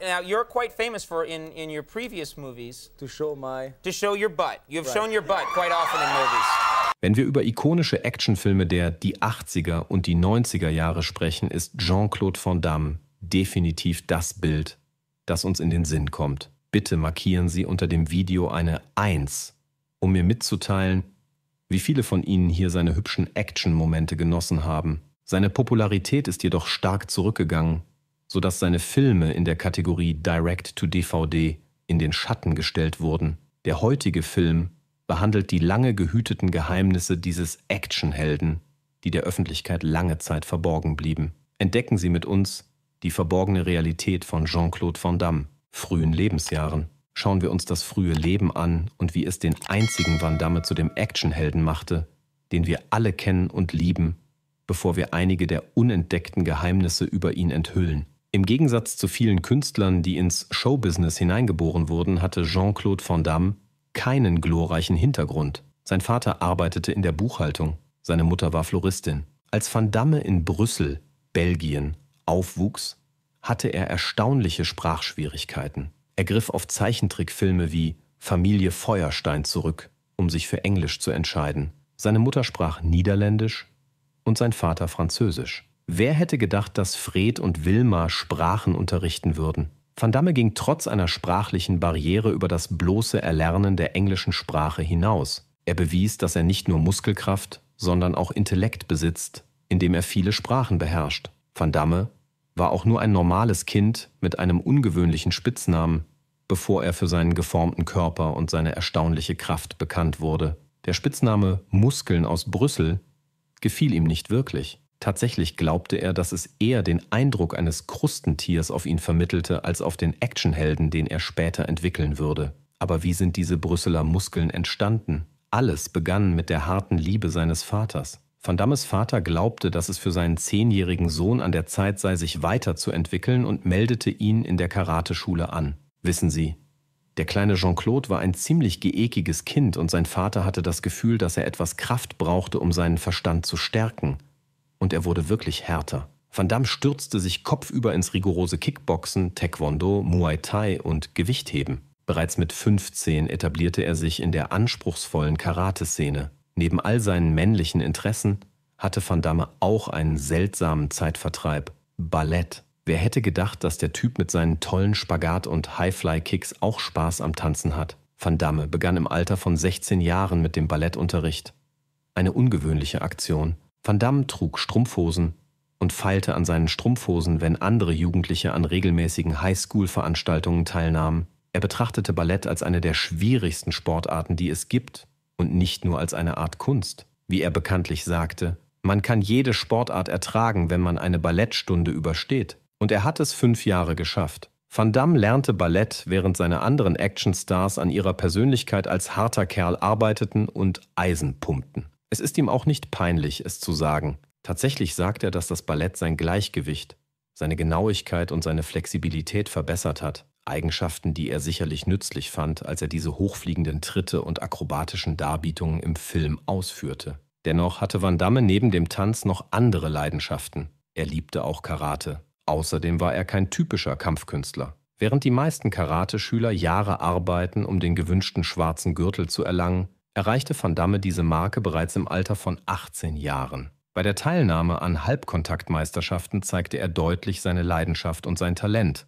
Now you're quite famous for in in your previous movies to show my to show your butt. You've right. shown your butt quite often in movies. Wenn wir über ikonische Actionfilme der die 80er und die 90er Jahre sprechen, ist Jean-Claude Van Damme definitiv das Bild, das uns in den Sinn kommt. Bitte markieren Sie unter dem Video eine 1, um mir mitzuteilen, wie viele von Ihnen hier seine hübschen Action-Momente genossen haben. Seine Popularität ist jedoch stark zurückgegangen sodass seine Filme in der Kategorie Direct-to-DVD in den Schatten gestellt wurden. Der heutige Film behandelt die lange gehüteten Geheimnisse dieses Actionhelden, die der Öffentlichkeit lange Zeit verborgen blieben. Entdecken Sie mit uns die verborgene Realität von Jean-Claude Van Damme, frühen Lebensjahren. Schauen wir uns das frühe Leben an und wie es den einzigen Van Damme zu dem Actionhelden machte, den wir alle kennen und lieben, bevor wir einige der unentdeckten Geheimnisse über ihn enthüllen. Im Gegensatz zu vielen Künstlern, die ins Showbusiness hineingeboren wurden, hatte Jean-Claude Van Damme keinen glorreichen Hintergrund. Sein Vater arbeitete in der Buchhaltung, seine Mutter war Floristin. Als Van Damme in Brüssel, Belgien, aufwuchs, hatte er erstaunliche Sprachschwierigkeiten. Er griff auf Zeichentrickfilme wie Familie Feuerstein zurück, um sich für Englisch zu entscheiden. Seine Mutter sprach Niederländisch und sein Vater Französisch. Wer hätte gedacht, dass Fred und Wilma Sprachen unterrichten würden? Van Damme ging trotz einer sprachlichen Barriere über das bloße Erlernen der englischen Sprache hinaus. Er bewies, dass er nicht nur Muskelkraft, sondern auch Intellekt besitzt, indem er viele Sprachen beherrscht. Van Damme war auch nur ein normales Kind mit einem ungewöhnlichen Spitznamen, bevor er für seinen geformten Körper und seine erstaunliche Kraft bekannt wurde. Der Spitzname Muskeln aus Brüssel gefiel ihm nicht wirklich. Tatsächlich glaubte er, dass es eher den Eindruck eines Krustentiers auf ihn vermittelte als auf den Actionhelden, den er später entwickeln würde. Aber wie sind diese Brüsseler Muskeln entstanden? Alles begann mit der harten Liebe seines Vaters. Van Dammes Vater glaubte, dass es für seinen zehnjährigen Sohn an der Zeit sei, sich weiterzuentwickeln und meldete ihn in der Karateschule an. Wissen Sie, der kleine Jean-Claude war ein ziemlich geekiges Kind und sein Vater hatte das Gefühl, dass er etwas Kraft brauchte, um seinen Verstand zu stärken. Und er wurde wirklich härter. Van Damme stürzte sich kopfüber ins rigorose Kickboxen, Taekwondo, Muay Thai und Gewichtheben. Bereits mit 15 etablierte er sich in der anspruchsvollen Karate-Szene. Neben all seinen männlichen Interessen hatte Van Damme auch einen seltsamen Zeitvertreib: Ballett. Wer hätte gedacht, dass der Typ mit seinen tollen Spagat- und Highfly-Kicks auch Spaß am Tanzen hat? Van Damme begann im Alter von 16 Jahren mit dem Ballettunterricht. Eine ungewöhnliche Aktion, Van Damme trug Strumpfhosen und feilte an seinen Strumpfhosen, wenn andere Jugendliche an regelmäßigen Highschool-Veranstaltungen teilnahmen. Er betrachtete Ballett als eine der schwierigsten Sportarten, die es gibt, und nicht nur als eine Art Kunst. Wie er bekanntlich sagte, man kann jede Sportart ertragen, wenn man eine Ballettstunde übersteht. Und er hat es fünf Jahre geschafft. Van Damme lernte Ballett, während seine anderen Actionstars an ihrer Persönlichkeit als harter Kerl arbeiteten und Eisen pumpten. Es ist ihm auch nicht peinlich, es zu sagen. Tatsächlich sagt er, dass das Ballett sein Gleichgewicht, seine Genauigkeit und seine Flexibilität verbessert hat. Eigenschaften, die er sicherlich nützlich fand, als er diese hochfliegenden Tritte und akrobatischen Darbietungen im Film ausführte. Dennoch hatte Van Damme neben dem Tanz noch andere Leidenschaften. Er liebte auch Karate. Außerdem war er kein typischer Kampfkünstler. Während die meisten Karateschüler Jahre arbeiten, um den gewünschten schwarzen Gürtel zu erlangen, erreichte Van Damme diese Marke bereits im Alter von 18 Jahren. Bei der Teilnahme an Halbkontaktmeisterschaften zeigte er deutlich seine Leidenschaft und sein Talent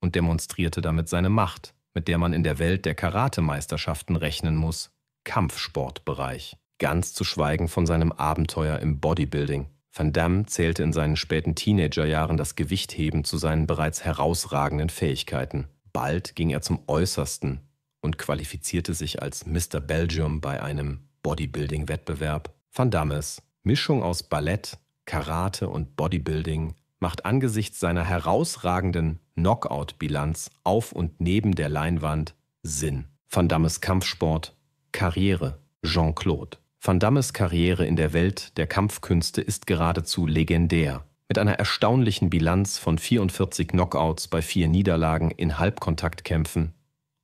und demonstrierte damit seine Macht, mit der man in der Welt der Karatemeisterschaften rechnen muss, Kampfsportbereich. Ganz zu schweigen von seinem Abenteuer im Bodybuilding. Van Damme zählte in seinen späten Teenagerjahren das Gewichtheben zu seinen bereits herausragenden Fähigkeiten. Bald ging er zum Äußersten und qualifizierte sich als Mr. Belgium bei einem Bodybuilding-Wettbewerb. Van Dammes, Mischung aus Ballett, Karate und Bodybuilding, macht angesichts seiner herausragenden Knockout-Bilanz auf und neben der Leinwand Sinn. Van Dammes Kampfsport, Karriere, Jean-Claude. Van Dammes Karriere in der Welt der Kampfkünste ist geradezu legendär. Mit einer erstaunlichen Bilanz von 44 Knockouts bei vier Niederlagen in Halbkontaktkämpfen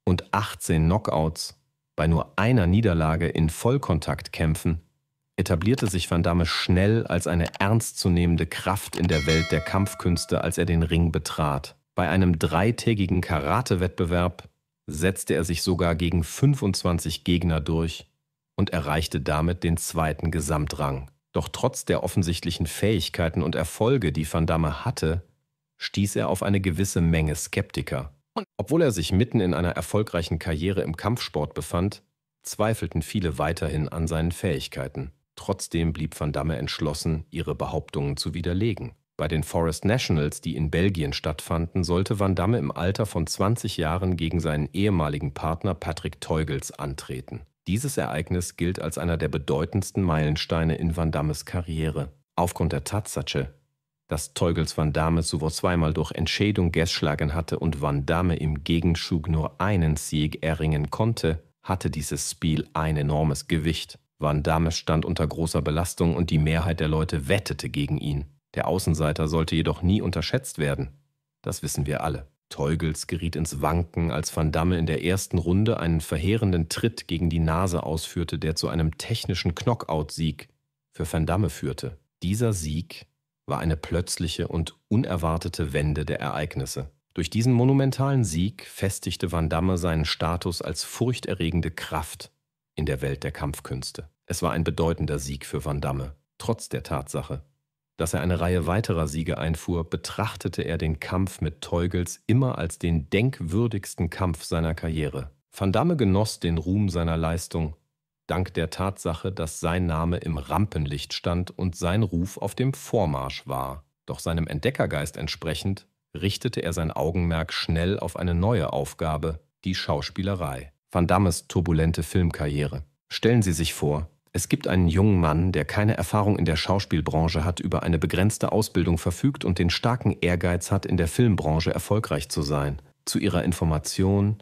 und 18 Knockouts bei nur einer Niederlage in Vollkontaktkämpfen etablierte sich Van Damme schnell als eine ernstzunehmende Kraft in der Welt der Kampfkünste, als er den Ring betrat. Bei einem dreitägigen Karate-Wettbewerb setzte er sich sogar gegen 25 Gegner durch und erreichte damit den zweiten Gesamtrang. Doch trotz der offensichtlichen Fähigkeiten und Erfolge, die Van Damme hatte, stieß er auf eine gewisse Menge Skeptiker. Obwohl er sich mitten in einer erfolgreichen Karriere im Kampfsport befand, zweifelten viele weiterhin an seinen Fähigkeiten. Trotzdem blieb Van Damme entschlossen, ihre Behauptungen zu widerlegen. Bei den Forest Nationals, die in Belgien stattfanden, sollte Van Damme im Alter von 20 Jahren gegen seinen ehemaligen Partner Patrick Teugels antreten. Dieses Ereignis gilt als einer der bedeutendsten Meilensteine in Van Dammes Karriere. Aufgrund der Tatsache, dass Teugels Van Damme sowohl zweimal durch Entschädung geschlagen hatte und Van Damme im Gegenzug nur einen Sieg erringen konnte, hatte dieses Spiel ein enormes Gewicht. Van Damme stand unter großer Belastung und die Mehrheit der Leute wettete gegen ihn. Der Außenseiter sollte jedoch nie unterschätzt werden. Das wissen wir alle. Teugels geriet ins Wanken, als Van Damme in der ersten Runde einen verheerenden Tritt gegen die Nase ausführte, der zu einem technischen Knockout-Sieg für Van Damme führte. Dieser Sieg war eine plötzliche und unerwartete Wende der Ereignisse. Durch diesen monumentalen Sieg festigte Van Damme seinen Status als furchterregende Kraft in der Welt der Kampfkünste. Es war ein bedeutender Sieg für Van Damme, trotz der Tatsache, dass er eine Reihe weiterer Siege einfuhr, betrachtete er den Kampf mit Teugels immer als den denkwürdigsten Kampf seiner Karriere. Van Damme genoss den Ruhm seiner Leistung, dank der Tatsache, dass sein Name im Rampenlicht stand und sein Ruf auf dem Vormarsch war. Doch seinem Entdeckergeist entsprechend richtete er sein Augenmerk schnell auf eine neue Aufgabe, die Schauspielerei. Van Dammes turbulente Filmkarriere. Stellen Sie sich vor, es gibt einen jungen Mann, der keine Erfahrung in der Schauspielbranche hat, über eine begrenzte Ausbildung verfügt und den starken Ehrgeiz hat, in der Filmbranche erfolgreich zu sein. Zu Ihrer Information,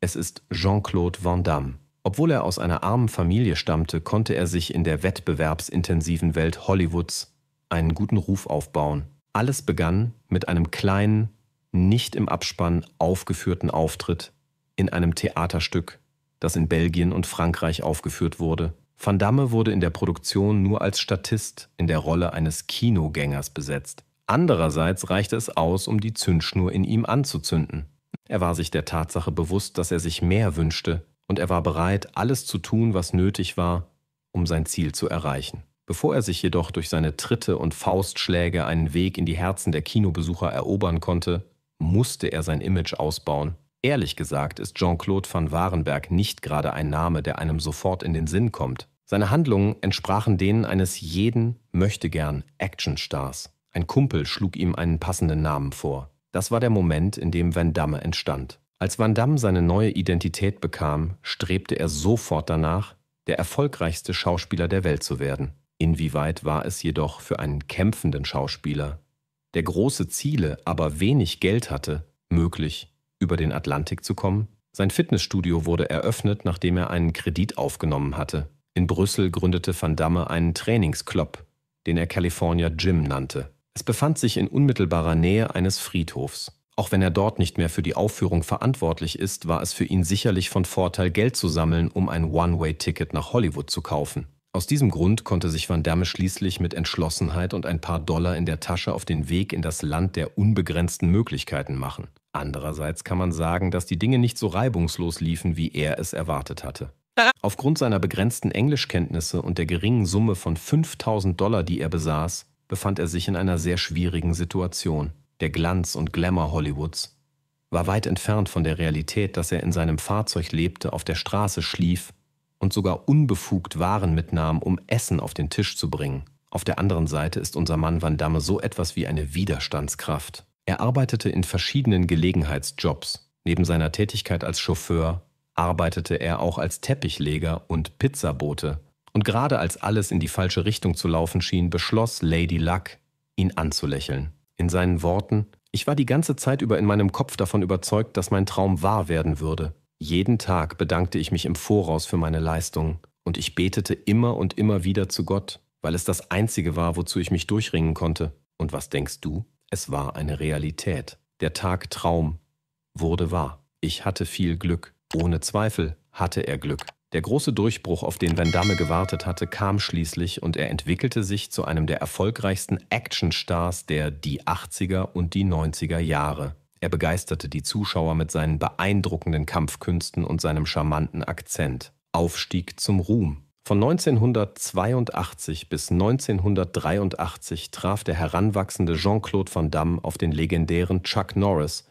es ist Jean-Claude Van Damme. Obwohl er aus einer armen Familie stammte, konnte er sich in der wettbewerbsintensiven Welt Hollywoods einen guten Ruf aufbauen. Alles begann mit einem kleinen, nicht im Abspann aufgeführten Auftritt in einem Theaterstück, das in Belgien und Frankreich aufgeführt wurde. Van Damme wurde in der Produktion nur als Statist in der Rolle eines Kinogängers besetzt. Andererseits reichte es aus, um die Zündschnur in ihm anzuzünden. Er war sich der Tatsache bewusst, dass er sich mehr wünschte, und er war bereit, alles zu tun, was nötig war, um sein Ziel zu erreichen. Bevor er sich jedoch durch seine Tritte und Faustschläge einen Weg in die Herzen der Kinobesucher erobern konnte, musste er sein Image ausbauen. Ehrlich gesagt ist Jean-Claude van Warenberg nicht gerade ein Name, der einem sofort in den Sinn kommt. Seine Handlungen entsprachen denen eines jeden möchte gern Actionstars. Ein Kumpel schlug ihm einen passenden Namen vor. Das war der Moment, in dem Van Damme entstand. Als Van Damme seine neue Identität bekam, strebte er sofort danach, der erfolgreichste Schauspieler der Welt zu werden. Inwieweit war es jedoch für einen kämpfenden Schauspieler, der große Ziele, aber wenig Geld hatte, möglich, über den Atlantik zu kommen? Sein Fitnessstudio wurde eröffnet, nachdem er einen Kredit aufgenommen hatte. In Brüssel gründete Van Damme einen Trainingsclub, den er California Gym nannte. Es befand sich in unmittelbarer Nähe eines Friedhofs. Auch wenn er dort nicht mehr für die Aufführung verantwortlich ist, war es für ihn sicherlich von Vorteil, Geld zu sammeln, um ein One-Way-Ticket nach Hollywood zu kaufen. Aus diesem Grund konnte sich Van Damme schließlich mit Entschlossenheit und ein paar Dollar in der Tasche auf den Weg in das Land der unbegrenzten Möglichkeiten machen. Andererseits kann man sagen, dass die Dinge nicht so reibungslos liefen, wie er es erwartet hatte. Aufgrund seiner begrenzten Englischkenntnisse und der geringen Summe von 5000 Dollar, die er besaß, befand er sich in einer sehr schwierigen Situation der Glanz und Glamour Hollywoods, war weit entfernt von der Realität, dass er in seinem Fahrzeug lebte, auf der Straße schlief und sogar unbefugt Waren mitnahm, um Essen auf den Tisch zu bringen. Auf der anderen Seite ist unser Mann Van Damme so etwas wie eine Widerstandskraft. Er arbeitete in verschiedenen Gelegenheitsjobs. Neben seiner Tätigkeit als Chauffeur arbeitete er auch als Teppichleger und Pizzabote. Und gerade als alles in die falsche Richtung zu laufen schien, beschloss Lady Luck, ihn anzulächeln in seinen Worten, ich war die ganze Zeit über in meinem Kopf davon überzeugt, dass mein Traum wahr werden würde. Jeden Tag bedankte ich mich im Voraus für meine Leistungen und ich betete immer und immer wieder zu Gott, weil es das Einzige war, wozu ich mich durchringen konnte. Und was denkst du? Es war eine Realität. Der Tag Traum wurde wahr. Ich hatte viel Glück. Ohne Zweifel hatte er Glück. Der große Durchbruch, auf den Van Damme gewartet hatte, kam schließlich und er entwickelte sich zu einem der erfolgreichsten Actionstars der die 80er und die 90er Jahre. Er begeisterte die Zuschauer mit seinen beeindruckenden Kampfkünsten und seinem charmanten Akzent. Aufstieg zum Ruhm. Von 1982 bis 1983 traf der heranwachsende Jean-Claude Van Damme auf den legendären Chuck Norris,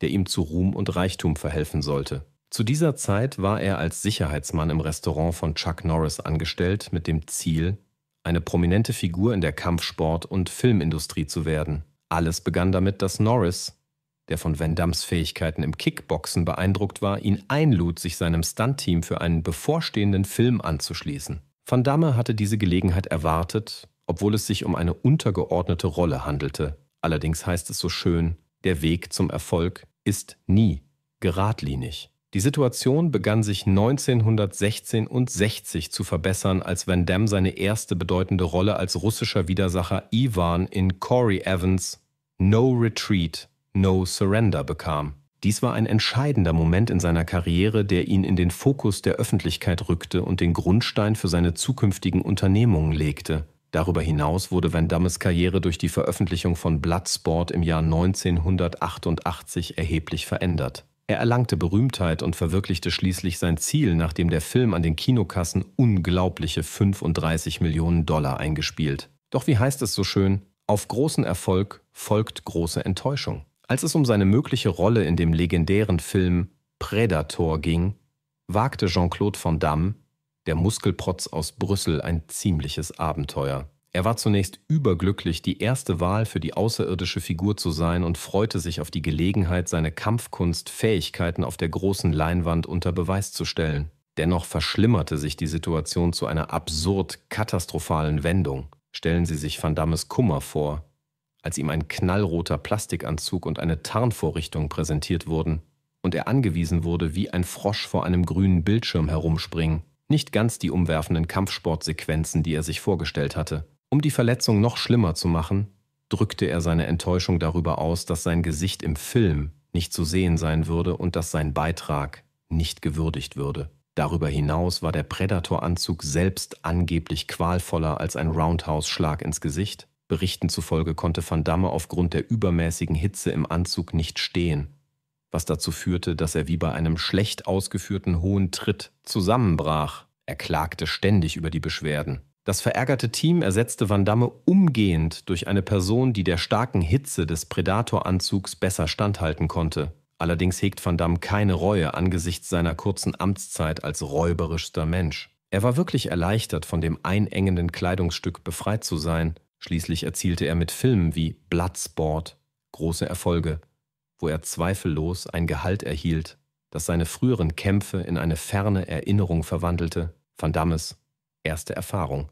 der ihm zu Ruhm und Reichtum verhelfen sollte. Zu dieser Zeit war er als Sicherheitsmann im Restaurant von Chuck Norris angestellt mit dem Ziel, eine prominente Figur in der Kampfsport- und Filmindustrie zu werden. Alles begann damit, dass Norris, der von Van Damme's Fähigkeiten im Kickboxen beeindruckt war, ihn einlud, sich seinem Stunt-Team für einen bevorstehenden Film anzuschließen. Van Damme hatte diese Gelegenheit erwartet, obwohl es sich um eine untergeordnete Rolle handelte. Allerdings heißt es so schön, der Weg zum Erfolg ist nie geradlinig. Die Situation begann sich 1916 und 60 zu verbessern, als Van Damme seine erste bedeutende Rolle als russischer Widersacher Ivan in Corey Evans No Retreat, No Surrender bekam. Dies war ein entscheidender Moment in seiner Karriere, der ihn in den Fokus der Öffentlichkeit rückte und den Grundstein für seine zukünftigen Unternehmungen legte. Darüber hinaus wurde Van Dammes Karriere durch die Veröffentlichung von Bloodsport im Jahr 1988 erheblich verändert. Er erlangte Berühmtheit und verwirklichte schließlich sein Ziel, nachdem der Film an den Kinokassen unglaubliche 35 Millionen Dollar eingespielt. Doch wie heißt es so schön, auf großen Erfolg folgt große Enttäuschung. Als es um seine mögliche Rolle in dem legendären Film Predator ging, wagte Jean-Claude Van Damme, der Muskelprotz aus Brüssel, ein ziemliches Abenteuer. Er war zunächst überglücklich, die erste Wahl für die außerirdische Figur zu sein und freute sich auf die Gelegenheit, seine Kampfkunstfähigkeiten auf der großen Leinwand unter Beweis zu stellen. Dennoch verschlimmerte sich die Situation zu einer absurd katastrophalen Wendung. Stellen Sie sich Van Dammes Kummer vor, als ihm ein knallroter Plastikanzug und eine Tarnvorrichtung präsentiert wurden und er angewiesen wurde, wie ein Frosch vor einem grünen Bildschirm herumspringen. Nicht ganz die umwerfenden Kampfsportsequenzen, die er sich vorgestellt hatte. Um die Verletzung noch schlimmer zu machen, drückte er seine Enttäuschung darüber aus, dass sein Gesicht im Film nicht zu sehen sein würde und dass sein Beitrag nicht gewürdigt würde. Darüber hinaus war der Predator-Anzug selbst angeblich qualvoller als ein Roundhouse-Schlag ins Gesicht. Berichten zufolge konnte Van Damme aufgrund der übermäßigen Hitze im Anzug nicht stehen, was dazu führte, dass er wie bei einem schlecht ausgeführten hohen Tritt zusammenbrach. Er klagte ständig über die Beschwerden. Das verärgerte Team ersetzte Van Damme umgehend durch eine Person, die der starken Hitze des Predator-Anzugs besser standhalten konnte. Allerdings hegt Van Damme keine Reue angesichts seiner kurzen Amtszeit als räuberischster Mensch. Er war wirklich erleichtert, von dem einengenden Kleidungsstück befreit zu sein. Schließlich erzielte er mit Filmen wie Bloodsport große Erfolge, wo er zweifellos ein Gehalt erhielt, das seine früheren Kämpfe in eine ferne Erinnerung verwandelte. Van Dammes Erste Erfahrung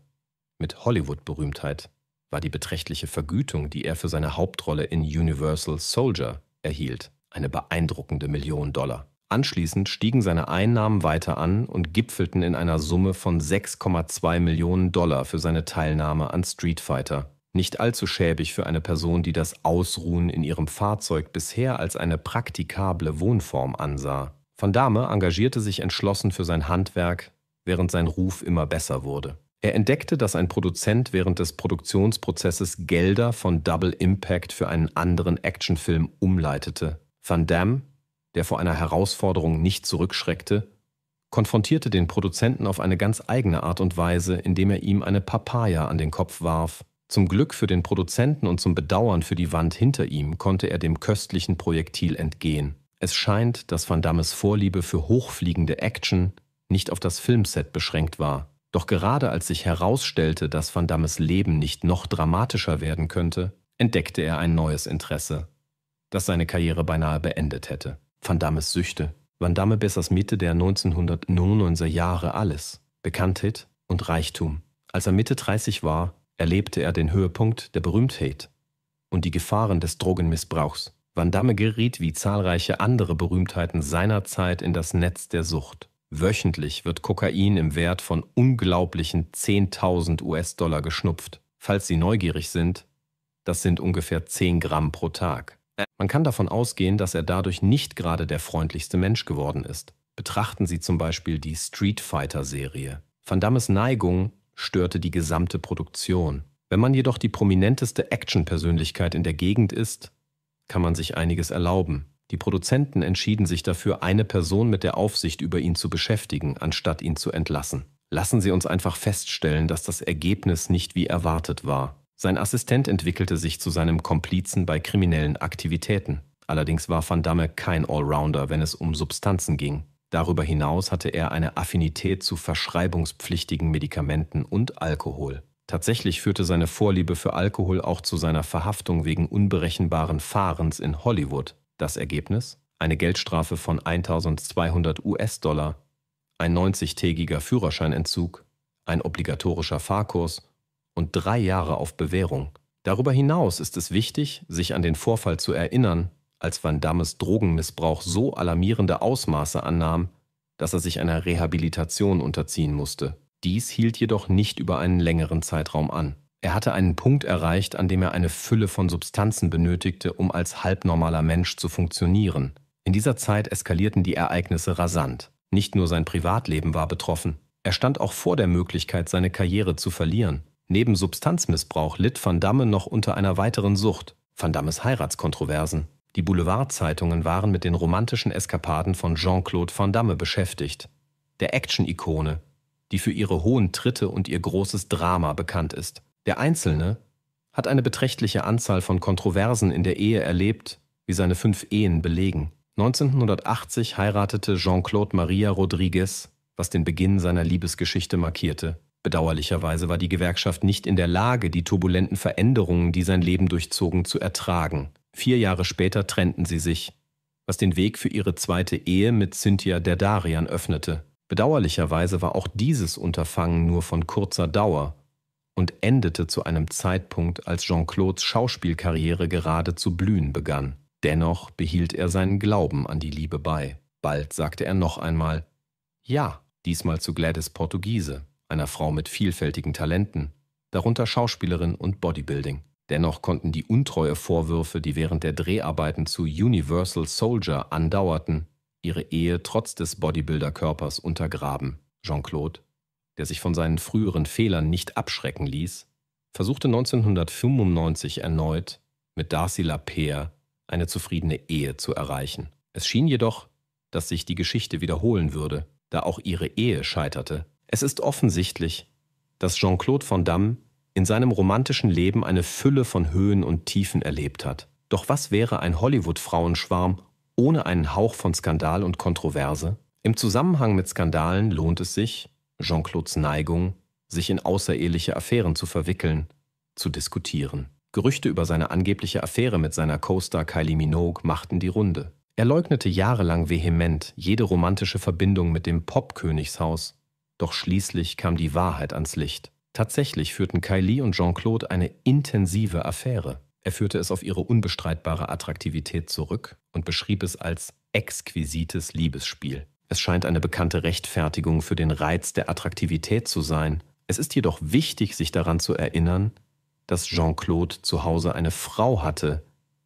mit Hollywood-Berühmtheit war die beträchtliche Vergütung, die er für seine Hauptrolle in Universal Soldier erhielt, eine beeindruckende Million Dollar. Anschließend stiegen seine Einnahmen weiter an und gipfelten in einer Summe von 6,2 Millionen Dollar für seine Teilnahme an Street Fighter. Nicht allzu schäbig für eine Person, die das Ausruhen in ihrem Fahrzeug bisher als eine praktikable Wohnform ansah. Van Dame engagierte sich entschlossen für sein Handwerk, während sein Ruf immer besser wurde. Er entdeckte, dass ein Produzent während des Produktionsprozesses Gelder von Double Impact für einen anderen Actionfilm umleitete. Van Damme, der vor einer Herausforderung nicht zurückschreckte, konfrontierte den Produzenten auf eine ganz eigene Art und Weise, indem er ihm eine Papaya an den Kopf warf. Zum Glück für den Produzenten und zum Bedauern für die Wand hinter ihm konnte er dem köstlichen Projektil entgehen. Es scheint, dass Van Dammes Vorliebe für hochfliegende Action nicht auf das Filmset beschränkt war. Doch gerade als sich herausstellte, dass Van Dammes Leben nicht noch dramatischer werden könnte, entdeckte er ein neues Interesse, das seine Karriere beinahe beendet hätte. Van Dammes Süchte. Van Damme bessers Mitte der 1999er Jahre alles. Bekanntheit und Reichtum. Als er Mitte 30 war, erlebte er den Höhepunkt der Berühmtheit und die Gefahren des Drogenmissbrauchs. Van Damme geriet wie zahlreiche andere Berühmtheiten seiner Zeit in das Netz der Sucht. Wöchentlich wird Kokain im Wert von unglaublichen 10.000 US-Dollar geschnupft. Falls Sie neugierig sind, das sind ungefähr 10 Gramm pro Tag. Man kann davon ausgehen, dass er dadurch nicht gerade der freundlichste Mensch geworden ist. Betrachten Sie zum Beispiel die Street Fighter-Serie. Van Dammes Neigung störte die gesamte Produktion. Wenn man jedoch die prominenteste Action-Persönlichkeit in der Gegend ist, kann man sich einiges erlauben. Die Produzenten entschieden sich dafür, eine Person mit der Aufsicht über ihn zu beschäftigen, anstatt ihn zu entlassen. Lassen Sie uns einfach feststellen, dass das Ergebnis nicht wie erwartet war. Sein Assistent entwickelte sich zu seinem Komplizen bei kriminellen Aktivitäten. Allerdings war Van Damme kein Allrounder, wenn es um Substanzen ging. Darüber hinaus hatte er eine Affinität zu verschreibungspflichtigen Medikamenten und Alkohol. Tatsächlich führte seine Vorliebe für Alkohol auch zu seiner Verhaftung wegen unberechenbaren Fahrens in Hollywood. Das Ergebnis? Eine Geldstrafe von 1200 US-Dollar, ein 90-tägiger Führerscheinentzug, ein obligatorischer Fahrkurs und drei Jahre auf Bewährung. Darüber hinaus ist es wichtig, sich an den Vorfall zu erinnern, als Van Dammes Drogenmissbrauch so alarmierende Ausmaße annahm, dass er sich einer Rehabilitation unterziehen musste. Dies hielt jedoch nicht über einen längeren Zeitraum an. Er hatte einen Punkt erreicht, an dem er eine Fülle von Substanzen benötigte, um als halbnormaler Mensch zu funktionieren. In dieser Zeit eskalierten die Ereignisse rasant. Nicht nur sein Privatleben war betroffen, er stand auch vor der Möglichkeit, seine Karriere zu verlieren. Neben Substanzmissbrauch litt Van Damme noch unter einer weiteren Sucht, Van Dammes Heiratskontroversen. Die Boulevardzeitungen waren mit den romantischen Eskapaden von Jean-Claude Van Damme beschäftigt, der Action-Ikone, die für ihre hohen Tritte und ihr großes Drama bekannt ist. Der Einzelne hat eine beträchtliche Anzahl von Kontroversen in der Ehe erlebt, wie seine fünf Ehen belegen. 1980 heiratete Jean-Claude Maria Rodriguez, was den Beginn seiner Liebesgeschichte markierte. Bedauerlicherweise war die Gewerkschaft nicht in der Lage, die turbulenten Veränderungen, die sein Leben durchzogen, zu ertragen. Vier Jahre später trennten sie sich, was den Weg für ihre zweite Ehe mit Cynthia Derdarian öffnete. Bedauerlicherweise war auch dieses Unterfangen nur von kurzer Dauer, und endete zu einem Zeitpunkt, als Jean-Claudes Schauspielkarriere gerade zu blühen begann. Dennoch behielt er seinen Glauben an die Liebe bei. Bald sagte er noch einmal Ja, diesmal zu Gladys Portugiese, einer Frau mit vielfältigen Talenten, darunter Schauspielerin und Bodybuilding. Dennoch konnten die Untreue-Vorwürfe, die während der Dreharbeiten zu Universal Soldier andauerten, ihre Ehe trotz des Bodybuilder-Körpers untergraben. Jean-Claude der sich von seinen früheren Fehlern nicht abschrecken ließ, versuchte 1995 erneut mit Darcy LaPere eine zufriedene Ehe zu erreichen. Es schien jedoch, dass sich die Geschichte wiederholen würde, da auch ihre Ehe scheiterte. Es ist offensichtlich, dass Jean-Claude Van Damme in seinem romantischen Leben eine Fülle von Höhen und Tiefen erlebt hat. Doch was wäre ein Hollywood-Frauenschwarm ohne einen Hauch von Skandal und Kontroverse? Im Zusammenhang mit Skandalen lohnt es sich, Jean-Claudes Neigung, sich in außereheliche Affären zu verwickeln, zu diskutieren. Gerüchte über seine angebliche Affäre mit seiner Co-Star Kylie Minogue machten die Runde. Er leugnete jahrelang vehement jede romantische Verbindung mit dem Pop-Königshaus. Doch schließlich kam die Wahrheit ans Licht. Tatsächlich führten Kylie und Jean-Claude eine intensive Affäre. Er führte es auf ihre unbestreitbare Attraktivität zurück und beschrieb es als exquisites Liebesspiel. Es scheint eine bekannte Rechtfertigung für den Reiz der Attraktivität zu sein. Es ist jedoch wichtig, sich daran zu erinnern, dass Jean-Claude zu Hause eine Frau hatte,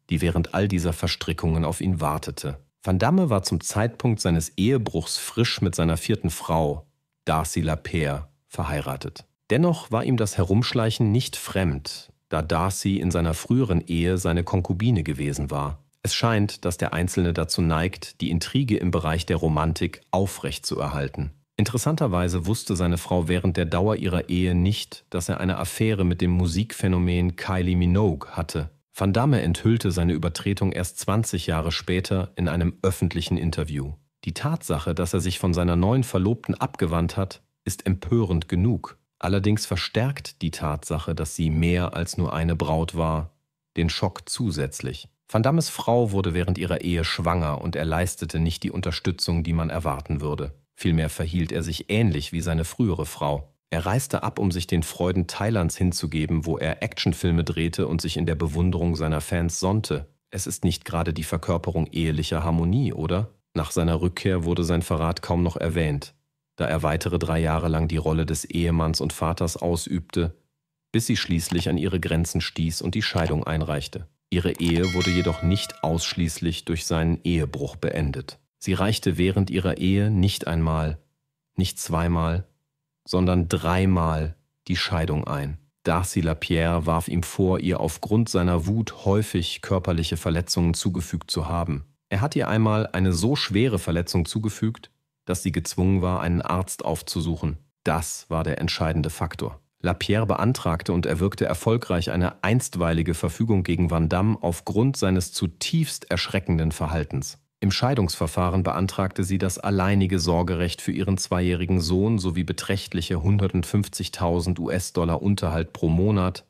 die während all dieser Verstrickungen auf ihn wartete. Van Damme war zum Zeitpunkt seines Ehebruchs frisch mit seiner vierten Frau, Darcy Lapierre, verheiratet. Dennoch war ihm das Herumschleichen nicht fremd, da Darcy in seiner früheren Ehe seine Konkubine gewesen war. Es scheint, dass der Einzelne dazu neigt, die Intrige im Bereich der Romantik aufrechtzuerhalten. Interessanterweise wusste seine Frau während der Dauer ihrer Ehe nicht, dass er eine Affäre mit dem Musikphänomen Kylie Minogue hatte. Van Damme enthüllte seine Übertretung erst 20 Jahre später in einem öffentlichen Interview. Die Tatsache, dass er sich von seiner neuen Verlobten abgewandt hat, ist empörend genug. Allerdings verstärkt die Tatsache, dass sie mehr als nur eine Braut war, den Schock zusätzlich. Van Dammes Frau wurde während ihrer Ehe schwanger und er leistete nicht die Unterstützung, die man erwarten würde. Vielmehr verhielt er sich ähnlich wie seine frühere Frau. Er reiste ab, um sich den Freuden Thailands hinzugeben, wo er Actionfilme drehte und sich in der Bewunderung seiner Fans sonnte. Es ist nicht gerade die Verkörperung ehelicher Harmonie, oder? Nach seiner Rückkehr wurde sein Verrat kaum noch erwähnt, da er weitere drei Jahre lang die Rolle des Ehemanns und Vaters ausübte, bis sie schließlich an ihre Grenzen stieß und die Scheidung einreichte. Ihre Ehe wurde jedoch nicht ausschließlich durch seinen Ehebruch beendet. Sie reichte während ihrer Ehe nicht einmal, nicht zweimal, sondern dreimal die Scheidung ein. Darcy Lapierre warf ihm vor, ihr aufgrund seiner Wut häufig körperliche Verletzungen zugefügt zu haben. Er hat ihr einmal eine so schwere Verletzung zugefügt, dass sie gezwungen war, einen Arzt aufzusuchen. Das war der entscheidende Faktor. Lapierre beantragte und erwirkte erfolgreich eine einstweilige Verfügung gegen Van Damme aufgrund seines zutiefst erschreckenden Verhaltens. Im Scheidungsverfahren beantragte sie das alleinige Sorgerecht für ihren zweijährigen Sohn sowie beträchtliche 150.000 US-Dollar Unterhalt pro Monat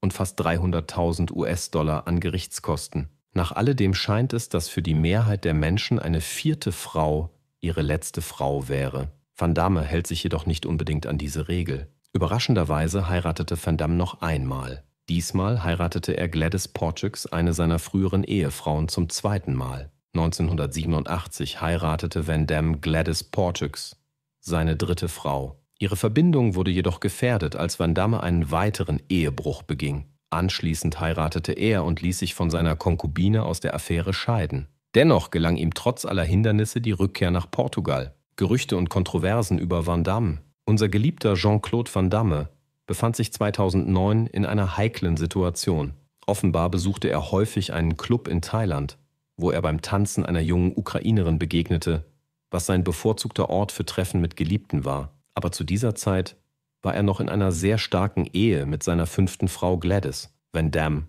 und fast 300.000 US-Dollar an Gerichtskosten. Nach alledem scheint es, dass für die Mehrheit der Menschen eine vierte Frau ihre letzte Frau wäre. Van Damme hält sich jedoch nicht unbedingt an diese Regel. Überraschenderweise heiratete Van Damme noch einmal. Diesmal heiratete er Gladys Portugs, eine seiner früheren Ehefrauen, zum zweiten Mal. 1987 heiratete Van Damme Gladys Portugs, seine dritte Frau. Ihre Verbindung wurde jedoch gefährdet, als Van Damme einen weiteren Ehebruch beging. Anschließend heiratete er und ließ sich von seiner Konkubine aus der Affäre scheiden. Dennoch gelang ihm trotz aller Hindernisse die Rückkehr nach Portugal. Gerüchte und Kontroversen über Van Damme unser geliebter Jean-Claude Van Damme befand sich 2009 in einer heiklen Situation. Offenbar besuchte er häufig einen Club in Thailand, wo er beim Tanzen einer jungen Ukrainerin begegnete, was sein bevorzugter Ort für Treffen mit Geliebten war. Aber zu dieser Zeit war er noch in einer sehr starken Ehe mit seiner fünften Frau Gladys. Van Damme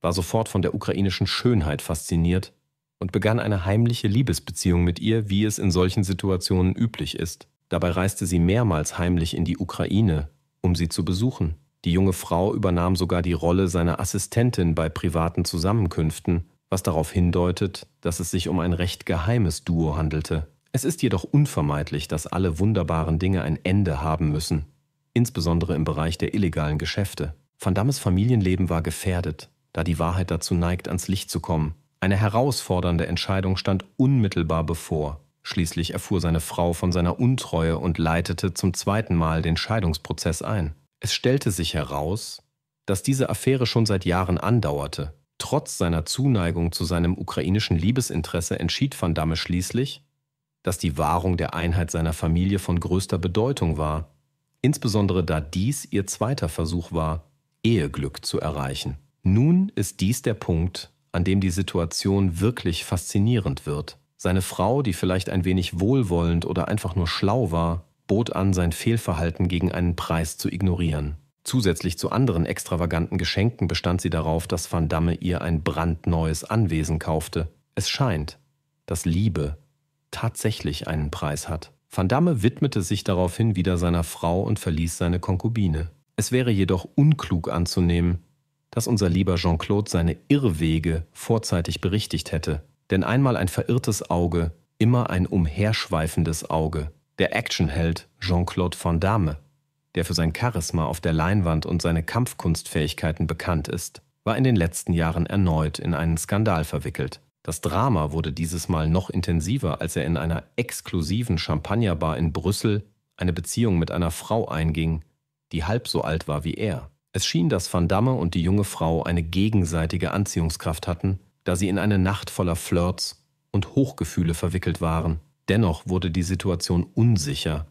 war sofort von der ukrainischen Schönheit fasziniert und begann eine heimliche Liebesbeziehung mit ihr, wie es in solchen Situationen üblich ist. Dabei reiste sie mehrmals heimlich in die Ukraine, um sie zu besuchen. Die junge Frau übernahm sogar die Rolle seiner Assistentin bei privaten Zusammenkünften, was darauf hindeutet, dass es sich um ein recht geheimes Duo handelte. Es ist jedoch unvermeidlich, dass alle wunderbaren Dinge ein Ende haben müssen, insbesondere im Bereich der illegalen Geschäfte. Van Dammes Familienleben war gefährdet, da die Wahrheit dazu neigt, ans Licht zu kommen. Eine herausfordernde Entscheidung stand unmittelbar bevor. Schließlich erfuhr seine Frau von seiner Untreue und leitete zum zweiten Mal den Scheidungsprozess ein. Es stellte sich heraus, dass diese Affäre schon seit Jahren andauerte. Trotz seiner Zuneigung zu seinem ukrainischen Liebesinteresse entschied Van Damme schließlich, dass die Wahrung der Einheit seiner Familie von größter Bedeutung war, insbesondere da dies ihr zweiter Versuch war, Eheglück zu erreichen. Nun ist dies der Punkt, an dem die Situation wirklich faszinierend wird. Seine Frau, die vielleicht ein wenig wohlwollend oder einfach nur schlau war, bot an, sein Fehlverhalten gegen einen Preis zu ignorieren. Zusätzlich zu anderen extravaganten Geschenken bestand sie darauf, dass Van Damme ihr ein brandneues Anwesen kaufte. Es scheint, dass Liebe tatsächlich einen Preis hat. Van Damme widmete sich daraufhin wieder seiner Frau und verließ seine Konkubine. Es wäre jedoch unklug anzunehmen, dass unser lieber Jean-Claude seine Irrwege vorzeitig berichtigt hätte. Denn einmal ein verirrtes Auge, immer ein umherschweifendes Auge. Der Actionheld Jean-Claude Van Damme, der für sein Charisma auf der Leinwand und seine Kampfkunstfähigkeiten bekannt ist, war in den letzten Jahren erneut in einen Skandal verwickelt. Das Drama wurde dieses Mal noch intensiver, als er in einer exklusiven Champagnerbar in Brüssel eine Beziehung mit einer Frau einging, die halb so alt war wie er. Es schien, dass Van Damme und die junge Frau eine gegenseitige Anziehungskraft hatten da sie in eine Nacht voller Flirts und Hochgefühle verwickelt waren. Dennoch wurde die Situation unsicher,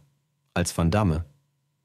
als Van Damme,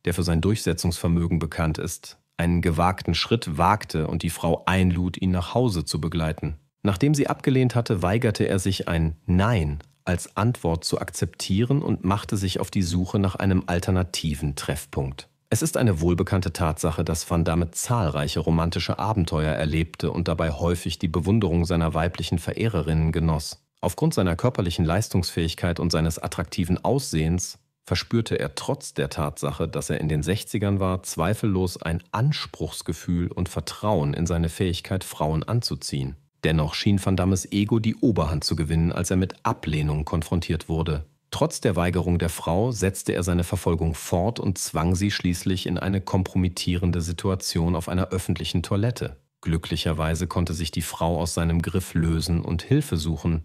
der für sein Durchsetzungsvermögen bekannt ist, einen gewagten Schritt wagte und die Frau einlud, ihn nach Hause zu begleiten. Nachdem sie abgelehnt hatte, weigerte er sich ein Nein als Antwort zu akzeptieren und machte sich auf die Suche nach einem alternativen Treffpunkt. Es ist eine wohlbekannte Tatsache, dass Van Damme zahlreiche romantische Abenteuer erlebte und dabei häufig die Bewunderung seiner weiblichen Verehrerinnen genoss. Aufgrund seiner körperlichen Leistungsfähigkeit und seines attraktiven Aussehens verspürte er trotz der Tatsache, dass er in den 60ern war, zweifellos ein Anspruchsgefühl und Vertrauen in seine Fähigkeit, Frauen anzuziehen. Dennoch schien Van Dammes Ego die Oberhand zu gewinnen, als er mit Ablehnung konfrontiert wurde. Trotz der Weigerung der Frau setzte er seine Verfolgung fort und zwang sie schließlich in eine kompromittierende Situation auf einer öffentlichen Toilette. Glücklicherweise konnte sich die Frau aus seinem Griff lösen und Hilfe suchen,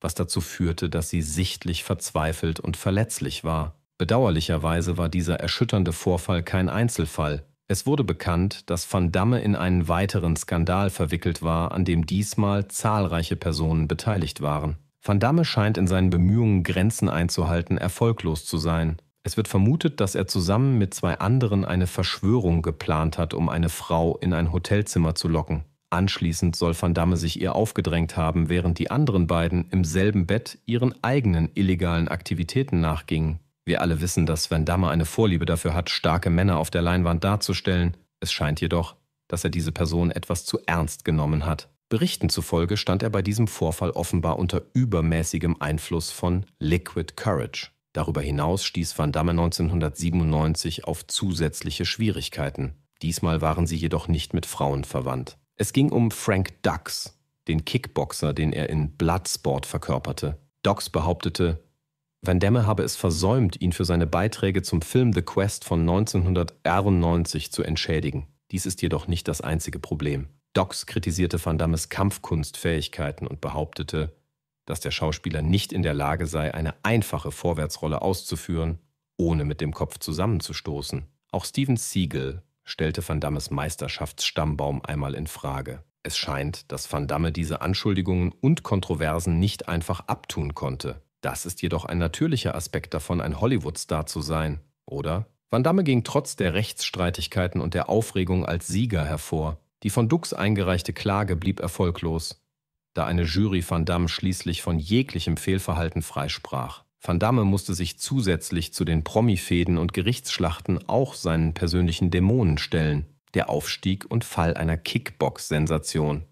was dazu führte, dass sie sichtlich verzweifelt und verletzlich war. Bedauerlicherweise war dieser erschütternde Vorfall kein Einzelfall. Es wurde bekannt, dass Van Damme in einen weiteren Skandal verwickelt war, an dem diesmal zahlreiche Personen beteiligt waren. Van Damme scheint in seinen Bemühungen, Grenzen einzuhalten, erfolglos zu sein. Es wird vermutet, dass er zusammen mit zwei anderen eine Verschwörung geplant hat, um eine Frau in ein Hotelzimmer zu locken. Anschließend soll Van Damme sich ihr aufgedrängt haben, während die anderen beiden im selben Bett ihren eigenen illegalen Aktivitäten nachgingen. Wir alle wissen, dass Van Damme eine Vorliebe dafür hat, starke Männer auf der Leinwand darzustellen. Es scheint jedoch, dass er diese Person etwas zu ernst genommen hat. Berichten zufolge stand er bei diesem Vorfall offenbar unter übermäßigem Einfluss von Liquid Courage. Darüber hinaus stieß Van Damme 1997 auf zusätzliche Schwierigkeiten. Diesmal waren sie jedoch nicht mit Frauen verwandt. Es ging um Frank Dux, den Kickboxer, den er in Bloodsport verkörperte. Dux behauptete, Van Damme habe es versäumt, ihn für seine Beiträge zum Film The Quest von 1991 zu entschädigen. Dies ist jedoch nicht das einzige Problem. Dox kritisierte Van Dammes Kampfkunstfähigkeiten und behauptete, dass der Schauspieler nicht in der Lage sei, eine einfache Vorwärtsrolle auszuführen, ohne mit dem Kopf zusammenzustoßen. Auch Steven Siegel stellte Van Dammes Meisterschaftsstammbaum einmal in Frage. Es scheint, dass Van Damme diese Anschuldigungen und Kontroversen nicht einfach abtun konnte. Das ist jedoch ein natürlicher Aspekt davon, ein Hollywood-Star zu sein, oder? Van Damme ging trotz der Rechtsstreitigkeiten und der Aufregung als Sieger hervor. Die von Dux eingereichte Klage blieb erfolglos, da eine Jury Van Damme schließlich von jeglichem Fehlverhalten freisprach. Van Damme musste sich zusätzlich zu den Promifäden und Gerichtsschlachten auch seinen persönlichen Dämonen stellen, der Aufstieg und Fall einer Kickbox-Sensation.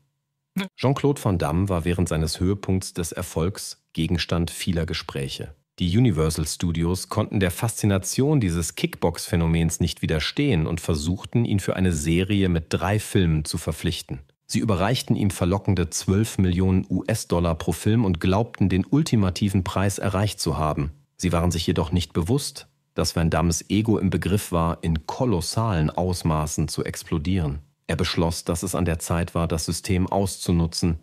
Jean-Claude Van Damme war während seines Höhepunkts des Erfolgs Gegenstand vieler Gespräche. Die Universal Studios konnten der Faszination dieses Kickbox-Phänomens nicht widerstehen und versuchten, ihn für eine Serie mit drei Filmen zu verpflichten. Sie überreichten ihm verlockende 12 Millionen US-Dollar pro Film und glaubten, den ultimativen Preis erreicht zu haben. Sie waren sich jedoch nicht bewusst, dass Van Dammes Ego im Begriff war, in kolossalen Ausmaßen zu explodieren. Er beschloss, dass es an der Zeit war, das System auszunutzen,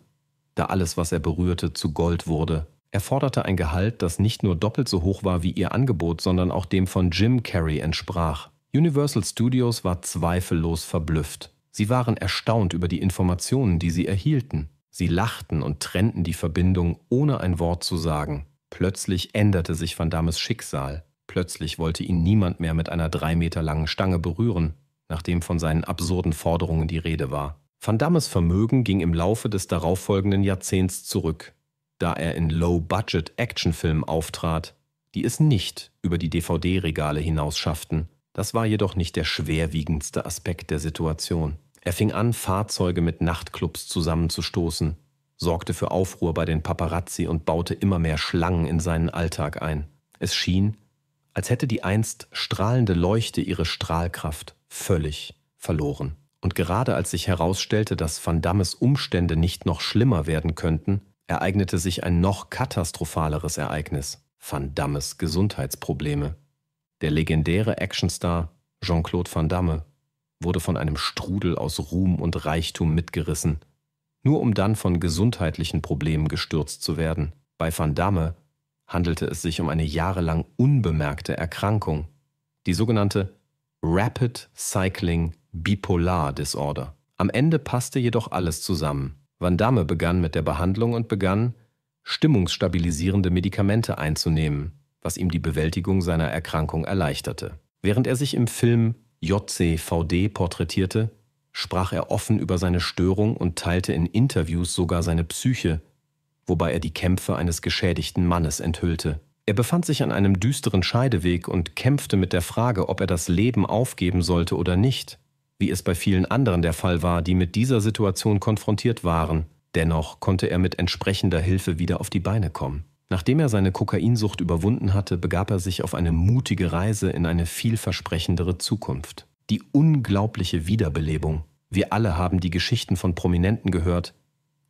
da alles, was er berührte, zu Gold wurde er forderte ein Gehalt, das nicht nur doppelt so hoch war wie ihr Angebot, sondern auch dem von Jim Carrey entsprach. Universal Studios war zweifellos verblüfft. Sie waren erstaunt über die Informationen, die sie erhielten. Sie lachten und trennten die Verbindung, ohne ein Wort zu sagen. Plötzlich änderte sich Van Dammes Schicksal. Plötzlich wollte ihn niemand mehr mit einer drei Meter langen Stange berühren, nachdem von seinen absurden Forderungen die Rede war. Van Dammes Vermögen ging im Laufe des darauffolgenden Jahrzehnts zurück da er in Low-Budget-Actionfilmen auftrat, die es nicht über die DVD-Regale hinaus schafften. Das war jedoch nicht der schwerwiegendste Aspekt der Situation. Er fing an, Fahrzeuge mit Nachtclubs zusammenzustoßen, sorgte für Aufruhr bei den Paparazzi und baute immer mehr Schlangen in seinen Alltag ein. Es schien, als hätte die einst strahlende Leuchte ihre Strahlkraft völlig verloren. Und gerade als sich herausstellte, dass Van Dammes Umstände nicht noch schlimmer werden könnten, ereignete sich ein noch katastrophaleres Ereignis, Van Dammes Gesundheitsprobleme. Der legendäre Actionstar Jean-Claude Van Damme wurde von einem Strudel aus Ruhm und Reichtum mitgerissen, nur um dann von gesundheitlichen Problemen gestürzt zu werden. Bei Van Damme handelte es sich um eine jahrelang unbemerkte Erkrankung, die sogenannte Rapid Cycling Bipolar Disorder. Am Ende passte jedoch alles zusammen. Van Damme begann mit der Behandlung und begann, stimmungsstabilisierende Medikamente einzunehmen, was ihm die Bewältigung seiner Erkrankung erleichterte. Während er sich im Film JCVD porträtierte, sprach er offen über seine Störung und teilte in Interviews sogar seine Psyche, wobei er die Kämpfe eines geschädigten Mannes enthüllte. Er befand sich an einem düsteren Scheideweg und kämpfte mit der Frage, ob er das Leben aufgeben sollte oder nicht wie es bei vielen anderen der Fall war, die mit dieser Situation konfrontiert waren. Dennoch konnte er mit entsprechender Hilfe wieder auf die Beine kommen. Nachdem er seine Kokainsucht überwunden hatte, begab er sich auf eine mutige Reise in eine vielversprechendere Zukunft. Die unglaubliche Wiederbelebung. Wir alle haben die Geschichten von Prominenten gehört,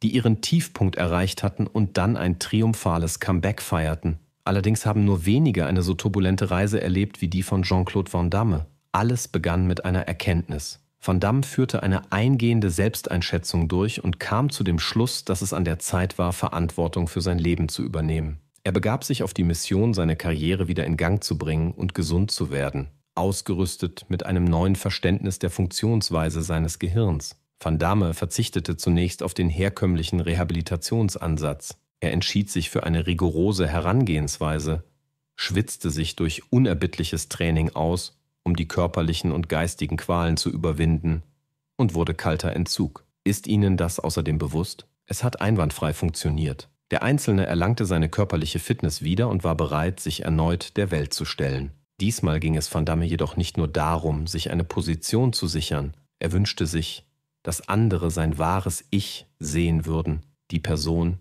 die ihren Tiefpunkt erreicht hatten und dann ein triumphales Comeback feierten. Allerdings haben nur wenige eine so turbulente Reise erlebt wie die von Jean-Claude Van Damme. Alles begann mit einer Erkenntnis. Van Damme führte eine eingehende Selbsteinschätzung durch und kam zu dem Schluss, dass es an der Zeit war, Verantwortung für sein Leben zu übernehmen. Er begab sich auf die Mission, seine Karriere wieder in Gang zu bringen und gesund zu werden, ausgerüstet mit einem neuen Verständnis der Funktionsweise seines Gehirns. Van Damme verzichtete zunächst auf den herkömmlichen Rehabilitationsansatz. Er entschied sich für eine rigorose Herangehensweise, schwitzte sich durch unerbittliches Training aus um die körperlichen und geistigen Qualen zu überwinden, und wurde kalter Entzug. Ist Ihnen das außerdem bewusst? Es hat einwandfrei funktioniert. Der Einzelne erlangte seine körperliche Fitness wieder und war bereit, sich erneut der Welt zu stellen. Diesmal ging es Van Damme jedoch nicht nur darum, sich eine Position zu sichern, er wünschte sich, dass andere sein wahres Ich sehen würden, die Person,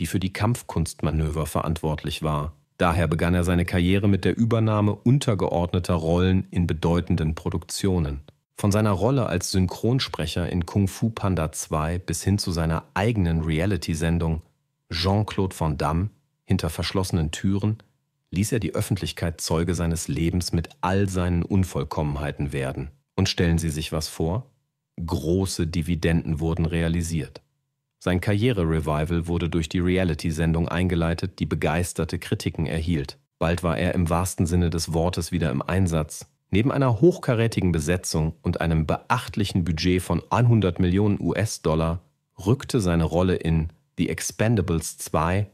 die für die Kampfkunstmanöver verantwortlich war Daher begann er seine Karriere mit der Übernahme untergeordneter Rollen in bedeutenden Produktionen. Von seiner Rolle als Synchronsprecher in Kung Fu Panda 2 bis hin zu seiner eigenen Reality-Sendung Jean-Claude Van Damme hinter verschlossenen Türen ließ er die Öffentlichkeit Zeuge seines Lebens mit all seinen Unvollkommenheiten werden. Und stellen Sie sich was vor? Große Dividenden wurden realisiert. Sein Karriere-Revival wurde durch die Reality-Sendung eingeleitet, die begeisterte Kritiken erhielt. Bald war er im wahrsten Sinne des Wortes wieder im Einsatz. Neben einer hochkarätigen Besetzung und einem beachtlichen Budget von 100 Millionen US-Dollar rückte seine Rolle in The Expendables 2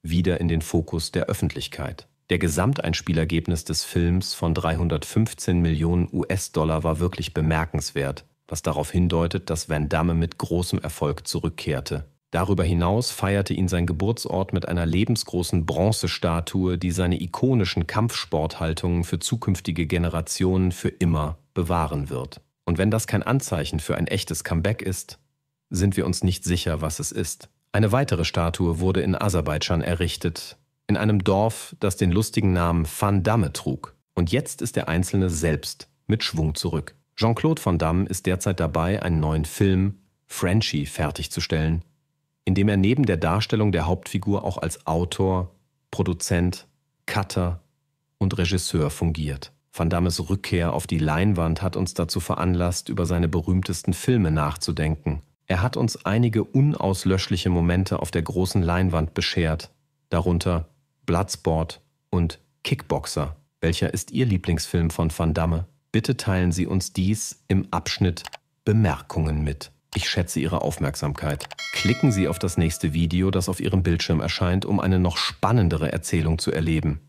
wieder in den Fokus der Öffentlichkeit. Der Gesamteinspielergebnis des Films von 315 Millionen US-Dollar war wirklich bemerkenswert was darauf hindeutet, dass Van Damme mit großem Erfolg zurückkehrte. Darüber hinaus feierte ihn sein Geburtsort mit einer lebensgroßen Bronzestatue, die seine ikonischen Kampfsporthaltungen für zukünftige Generationen für immer bewahren wird. Und wenn das kein Anzeichen für ein echtes Comeback ist, sind wir uns nicht sicher, was es ist. Eine weitere Statue wurde in Aserbaidschan errichtet, in einem Dorf, das den lustigen Namen Van Damme trug. Und jetzt ist der Einzelne selbst mit Schwung zurück. Jean-Claude Van Damme ist derzeit dabei, einen neuen Film, Frenchie, fertigzustellen, in dem er neben der Darstellung der Hauptfigur auch als Autor, Produzent, Cutter und Regisseur fungiert. Van Dammes Rückkehr auf die Leinwand hat uns dazu veranlasst, über seine berühmtesten Filme nachzudenken. Er hat uns einige unauslöschliche Momente auf der großen Leinwand beschert, darunter Bloodsport und Kickboxer. Welcher ist Ihr Lieblingsfilm von Van Damme? Bitte teilen Sie uns dies im Abschnitt Bemerkungen mit. Ich schätze Ihre Aufmerksamkeit. Klicken Sie auf das nächste Video, das auf Ihrem Bildschirm erscheint, um eine noch spannendere Erzählung zu erleben.